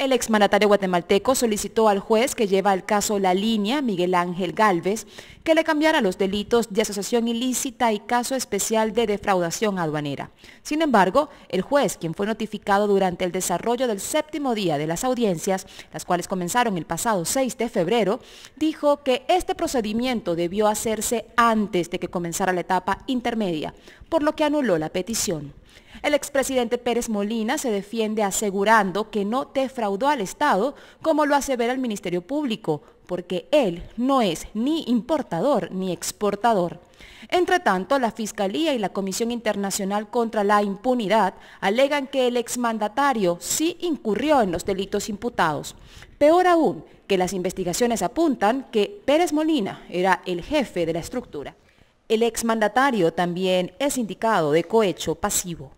El exmandatario guatemalteco solicitó al juez que lleva el caso La Línea, Miguel Ángel Galvez, que le cambiara los delitos de asociación ilícita y caso especial de defraudación aduanera. Sin embargo, el juez, quien fue notificado durante el desarrollo del séptimo día de las audiencias, las cuales comenzaron el pasado 6 de febrero, dijo que este procedimiento debió hacerse antes de que comenzara la etapa intermedia, por lo que anuló la petición. El expresidente Pérez Molina se defiende asegurando que no defraudó al Estado, como lo hace ver el Ministerio Público, porque él no es ni importador ni exportador. Entre tanto, la Fiscalía y la Comisión Internacional contra la Impunidad alegan que el exmandatario sí incurrió en los delitos imputados. Peor aún, que las investigaciones apuntan que Pérez Molina era el jefe de la estructura. El exmandatario también es indicado de cohecho pasivo.